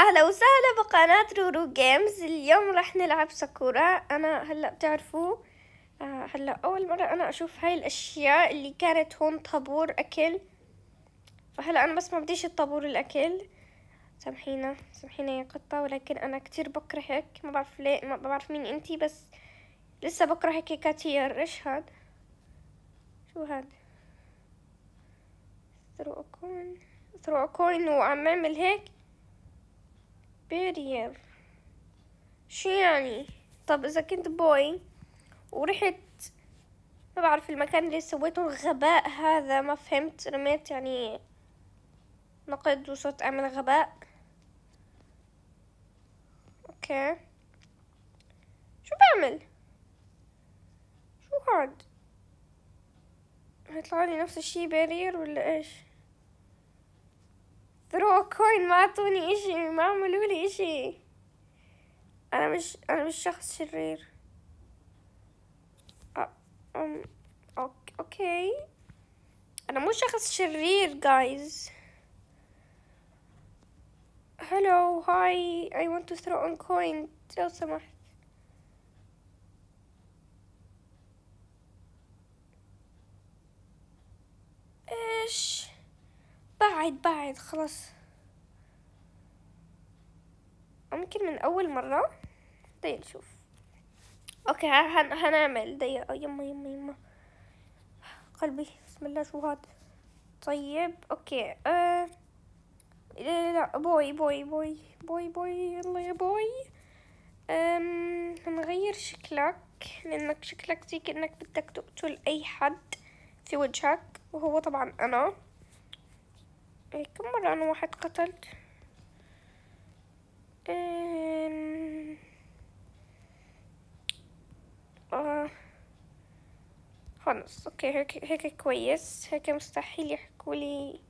اهلا وسهلا بقناة رورو جيمز اليوم راح نلعب ساكورا انا هلا بتعرفوا آه، هلا اول مرة انا اشوف هاي الاشياء اللي كانت هون طابور اكل فهلا انا بس ما بديش الطابور الاكل سامحينا سامحينا يا قطة ولكن انا كتير بكرهك ما بعرف ليه ما بعرف مين انتي بس لسه بكرهك كتير ايش هاد شو هاد ثرو كوين ثرو كوين وعم اعمل هيك superior شو يعني طب اذا كنت بوي ورحت ما بعرف المكان اللي سويته الغباء هذا ما فهمت رميت يعني نقد وصرت اعمل غباء اوكي شو بعمل شو هاد هيطلع لي نفس الشي بارير ولا ايش ثرو كوين ما عطوني اشي ما عملوا لي اشي انا مش انا مش شخص شرير أم اوكي انا مو شخص شرير جايز هلو هاي اي ونت تو ثرو on كوين لو سمحت ايش بعد بعد خلاص ممكن من اول مرة طيب نشوف اوكي هن هنعمل دي آه، يما يما يما قلبي بسم الله شو هاد طيب اوكي آه. لا, لا, لا بوي بوي بوي بوي بوي يلا يا بوي أم هنغير شكلك لانك شكلك زي كانك بدك تقتل اي حد في وجهك وهو طبعا انا إيه، كم مرة أنا واحد قتلت آه. خلص اوكي هيك هيك كويس هيك مستحيل يحكولي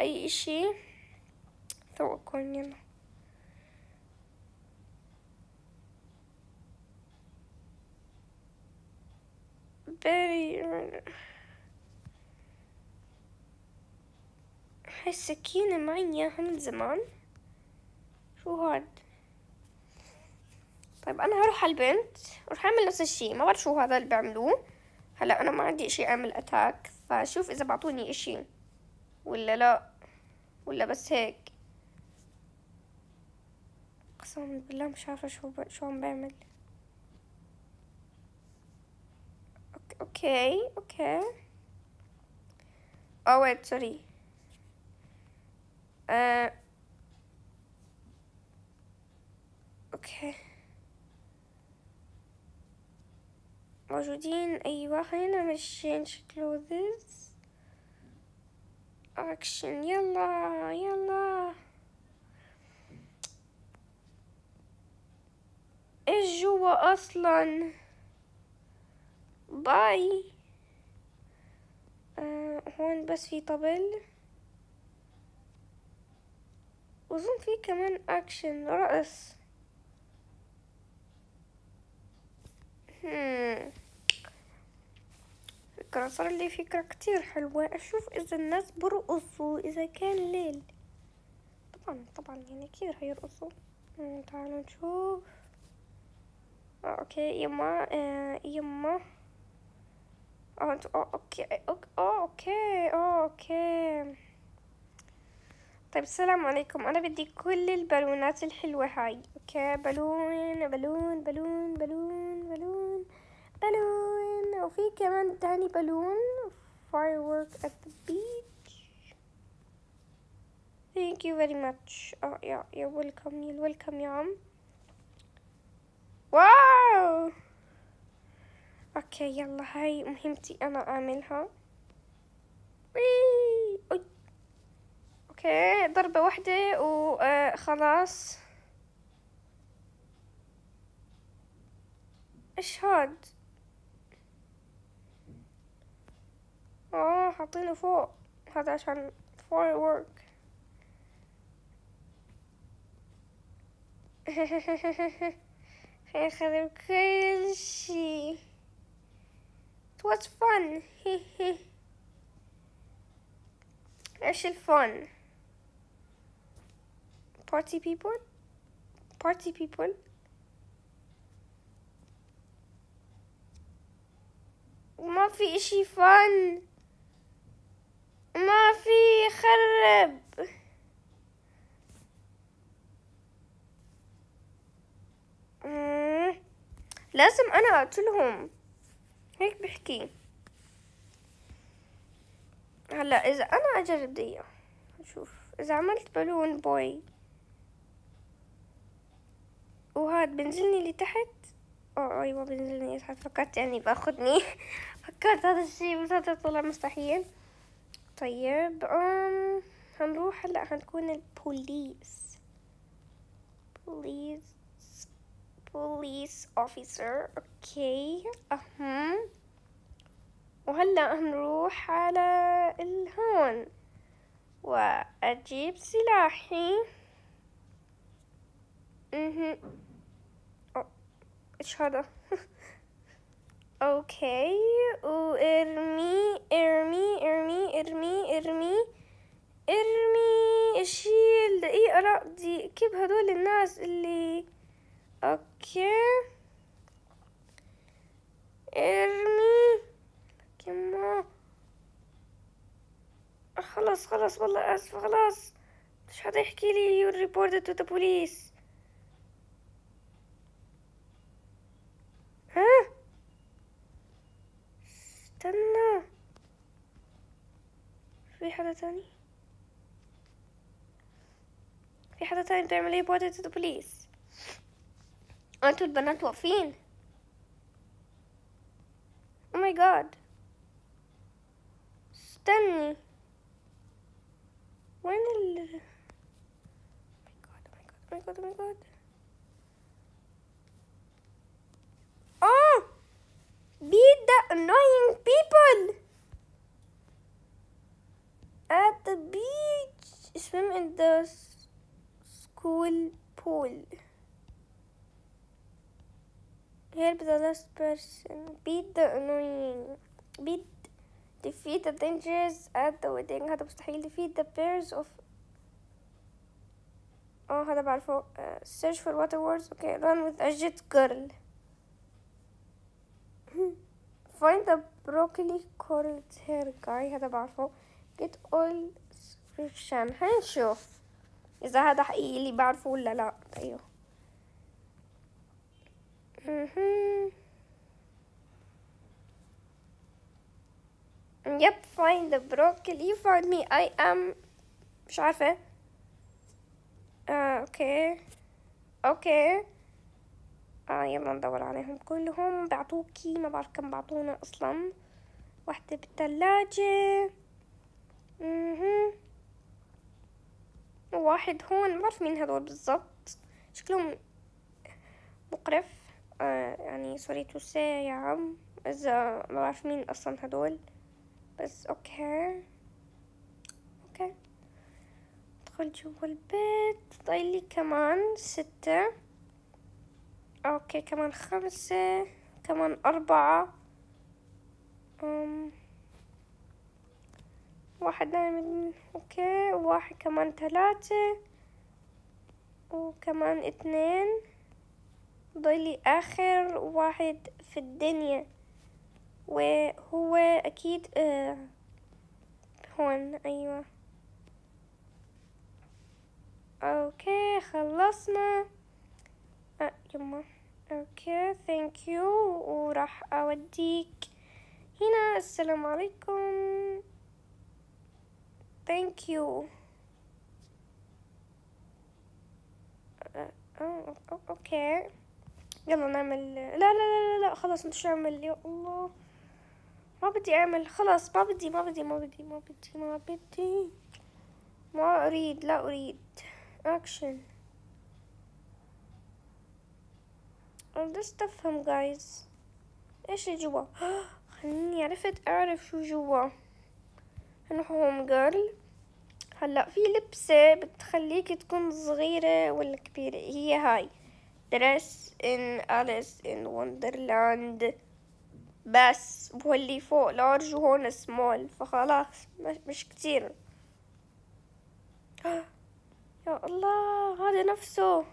اي اشي ذوقكم يلا very هاي السكينة معي إياها من زمان شو هاد طيب أنا هروح على البنت رح أعمل نفس الشي ما بعرف شو هذا اللي بيعملوه هلا أنا ما عندي إشي أعمل أتاك فشوف إذا بعطوني إشي ولا لا ولا بس هيك أقسم بالله مش عارفة شو ب... شو عم بعمل اوكي اوكي اوه ويت سوري آه، اوكي موجودين ايوه خلينا نمشي شكلو ذيس اكشن يلا يلا ايش جوا اصلا باي آه هون بس في طبل وأظن في كمان أكشن رقص فكرة صار لي فكرة كتير حلوة أشوف إذا الناس برقصوا إذا كان ليل طبعا طبعا يعني كتير هيرقصوا تعالوا نشوف آه، أوكي يما آه، يما آه، اوكي اوكي اوكي اوكي طيب السلام عليكم انا بدي كل البالونات الحلوة هاي اوكي بالون بالون بالون بالون بالون بالون وفي كمان تاني بالون firework at the beach thank you very much اه يا يا welcome يا welcome يا عم واو اوكي يلا هاي مهمتي انا اعملها وي اوكي ضربة واحدة وخلاص آه، ايش هاد اه حاطينه فوق هذا عشان فاير وورك حيخرب كل شي It was fun. ايش الفن party people party people ما في اشي فن ما في خرب لازم انا اقتلهم هيك بحكي هلا اذا انا اجرب دقيقة اشوف اذا عملت بالون بوي وهاد بنزلني لتحت او ايوه بنزلني لتحت فكرت يعني باخدني فكرت هذا الشي بس هذا طلع مستحيل طيب أم هنروح هلا هنكون البوليس بوليس بوليس اوفيسر اوكي اهم وهلا هنروح على الهون واجيب سلاحي اها أمم. dışarıda. okay. U irmi, ارمي ارمي ارمي irmi. ارمي اشيل دقيقة لا دي كيف هدول الناس اللي اوكي ارمي كما خلاص خلاص والله اسفة خلاص مش حدا يحكي لي you reported to the police ها استنى في حدا تاني في حدا تاني بتعمل ايه بوردة البوليس انتوا البنات واقفين او ماي جاد استني وين ال ماي جاد ماي جاد ماي جاد ماي جاد cool pool. Help the last person. Beat the annoying. Beat, defeat the dangers at the wedding. هذا مستحيل. Defeat the pairs of. Oh, هذا بعرفه. Uh, search for water words. Okay, run with a jet girl. Find the broccoli colored hair guy. هذا بعرفه. Get all friction. هنشوف. اذا هذا حقيقي اللي بعرفه ولا لا ايوه يب فايند بروكلي يو فايند مي اي ام مش عارفة آه، اوكي اوكي آه يلا ندور عليهم كلهم بعطوكي ما بعرف كم بعطونا اصلا واحدة بالثلاجة اها واحد هون ما بعرف مين هذول بالضبط شكلهم مقرف آه يعني سوري تو يا عم اذا آه، ما بعرف مين اصلا هدول بس اوكي اوكي ادخل جوا البيت ضايلي كمان ستة اوكي كمان خمسة كمان اربعة أم. واحد دايما اوكي واحد كمان ثلاثة وكمان اثنين ضلي اخر واحد في الدنيا وهو اكيد آه هون ايوه اوكي خلصنا آه يما اوكي ثانك يو وراح اوديك هنا السلام عليكم Thank you. اوكي uh, oh, يلا نعمل لا لا لا لا, لا. خلاص مش هعمل يا الله ما بدي اعمل خلاص ما بدي ما بدي ما بدي ما بدي ما بدي ما اريد لا اريد اكشن بس تفهم جايز ايش اللي جوا خليني عرفت اعرف شو جوا هنروح هوم جيرل هلا في لبسة بتخليك تكون صغيرة ولا كبيرة هي هاي درس ان أليس ان وندرلاند بس واللي فوق لارج وهون سمول فخلاص مش كتير يا الله هذا نفسه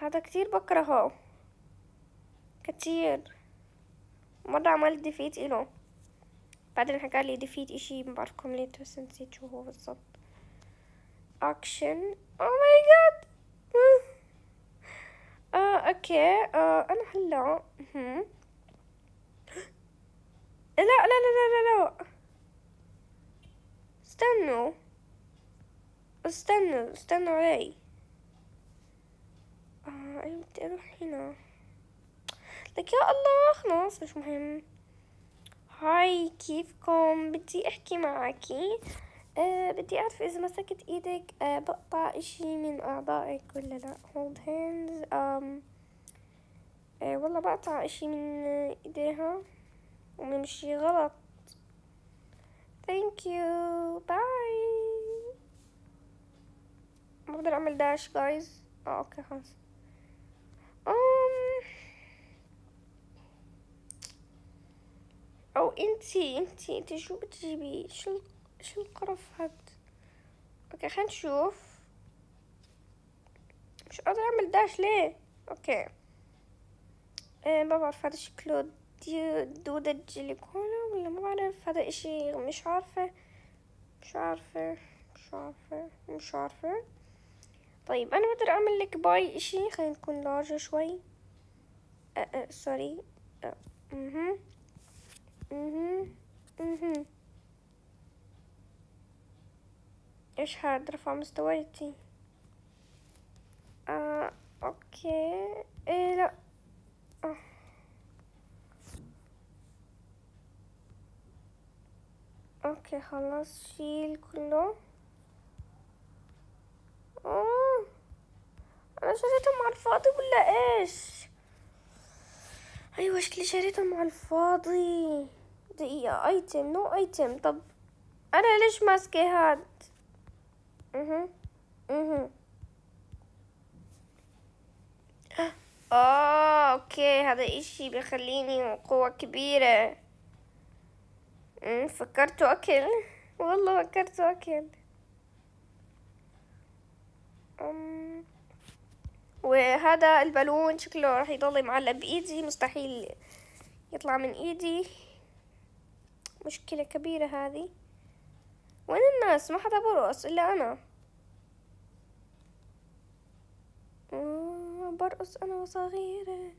هذا كتير بكرهه كتير مرة عملت ديفيت إله بعدين حكى لي ديفيت اشي ما بعرفكم ليه بس نسيت شو هو بالضبط اكشن او ماي جاد اوكي آه انا هلا لا لا لا لا لا لا استنوا استنوا استنوا علي اه انا بدي اروح هنا لك يا الله خلاص مش مهم هاي كيفكم بدي احكي معاكي أه بدي اعرف اذا مسكت ايدك أه بقطع اشي من اعضائك ولا لا hold hands um, أه والله بقطع اشي من ايديها ومن شي غلط thank you باي بقدر اعمل داش جايز اه اوكي خلاص انتي انتي انتي شو بتجيبي شو شو القرف هاد اوكي خلينا نشوف مش قادرة اعمل داش ليه اوكي ايه ما بعرف هذا شكله دي دودة جيليكولا ولا ما بعرف هذا اشي مش عارفة مش عارفة مش عارفة مش عارفة طيب انا بقدر اعمل لك باي اشي خلينا نكون لارجة شوي أه أه سوري أه. ايش هاد رفع مستويتي آه، اوكي ايه لا آه. اوكي خلاص شيل كله اوه انا شريته مع الفاضي ولا ايش ايوه شكلي شريته مع الفاضي دقيقة ايتم نو ايتم طب انا ليش ماسكة هاد اها اها اه اوكي هذا اشي بخليني قوة كبيرة أمم، فكرته اكل والله فكرته اكل أم. وهذا البالون شكله راح يضل معلق بايدي مستحيل يطلع من ايدي مشكلة كبيرة هذه وين الناس ما حدا برقص إلا أنا آه، برقص أنا وصغيرة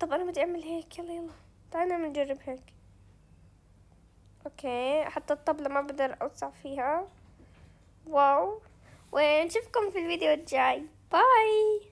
طب أنا بدي أعمل هيك يلا يلا تعالي نجرب هيك أوكي حتى الطبلة ما بقدر أوسع فيها واو ونشوفكم في الفيديو الجاي باي